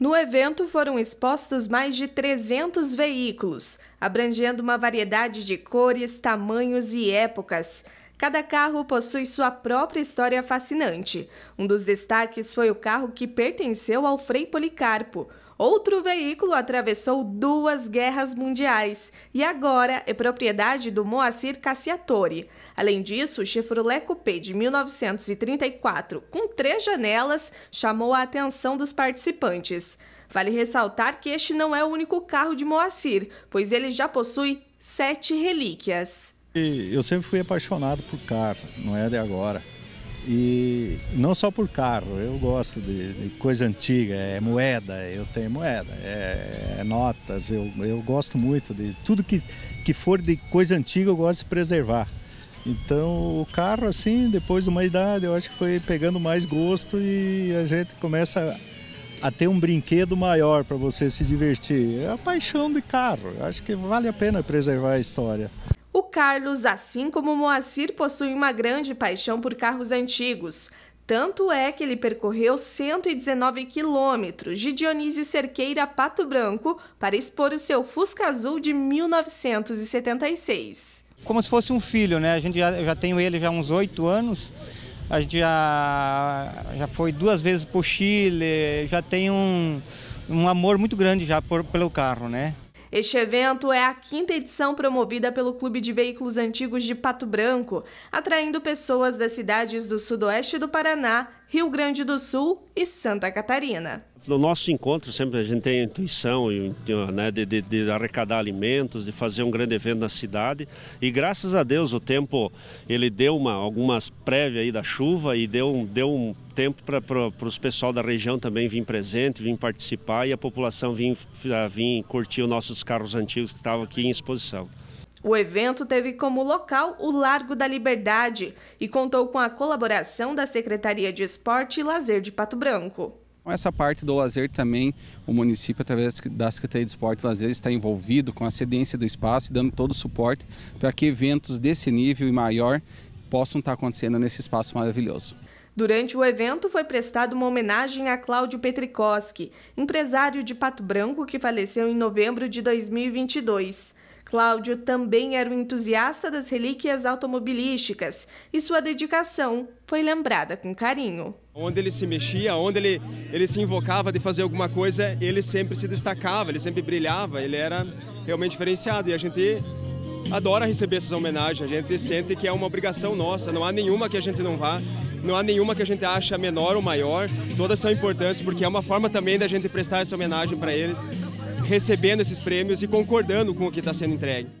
No evento foram expostos mais de 300 veículos, abrangendo uma variedade de cores, tamanhos e épocas. Cada carro possui sua própria história fascinante. Um dos destaques foi o carro que pertenceu ao Frei Policarpo, Outro veículo atravessou duas guerras mundiais e agora é propriedade do Moacir Cassiatore. Além disso, o Chevrolet Coupé de 1934, com três janelas, chamou a atenção dos participantes. Vale ressaltar que este não é o único carro de Moacir, pois ele já possui sete relíquias. Eu sempre fui apaixonado por carro, não é de agora. E não só por carro, eu gosto de, de coisa antiga, é moeda, eu tenho moeda, é, é, notas, eu, eu gosto muito de tudo que, que for de coisa antiga eu gosto de preservar. Então o carro, assim, depois de uma idade, eu acho que foi pegando mais gosto e a gente começa a ter um brinquedo maior para você se divertir. É a paixão de carro, eu acho que vale a pena preservar a história. Carlos, assim como Moacir, possui uma grande paixão por carros antigos. Tanto é que ele percorreu 119 quilômetros de Dionísio Cerqueira a Pato Branco para expor o seu Fusca Azul de 1976. Como se fosse um filho, né? A gente já, eu já tenho ele já há uns oito anos. A gente já, já foi duas vezes para o Chile, já tem um, um amor muito grande já por, pelo carro, né? Este evento é a quinta edição promovida pelo Clube de Veículos Antigos de Pato Branco, atraindo pessoas das cidades do sudoeste do Paraná Rio Grande do Sul e Santa Catarina. No nosso encontro, sempre a gente tem a intuição né, de, de, de, arrecadar alimentos, de fazer um grande evento na cidade. E graças a Deus o tempo, ele deu uma, algumas prévias aí da chuva e deu, deu um tempo para os pessoal da região também vir presente, vir participar e a população vir, ah, vir curtir os nossos carros antigos que estavam aqui em exposição. O evento teve como local o Largo da Liberdade e contou com a colaboração da Secretaria de Esporte e Lazer de Pato Branco. Então, essa parte do lazer também, o município, através da Secretaria de Esporte e Lazer, está envolvido com a cedência do espaço e dando todo o suporte para que eventos desse nível e maior possam estar acontecendo nesse espaço maravilhoso. Durante o evento foi prestada uma homenagem a Cláudio Petrikoski, empresário de Pato Branco que faleceu em novembro de 2022. Cláudio também era um entusiasta das relíquias automobilísticas e sua dedicação foi lembrada com carinho. Onde ele se mexia, onde ele, ele se invocava de fazer alguma coisa, ele sempre se destacava, ele sempre brilhava, ele era realmente diferenciado. E a gente adora receber essas homenagens, a gente sente que é uma obrigação nossa, não há nenhuma que a gente não vá, não há nenhuma que a gente acha menor ou maior, todas são importantes porque é uma forma também da gente prestar essa homenagem para ele recebendo esses prêmios e concordando com o que está sendo entregue.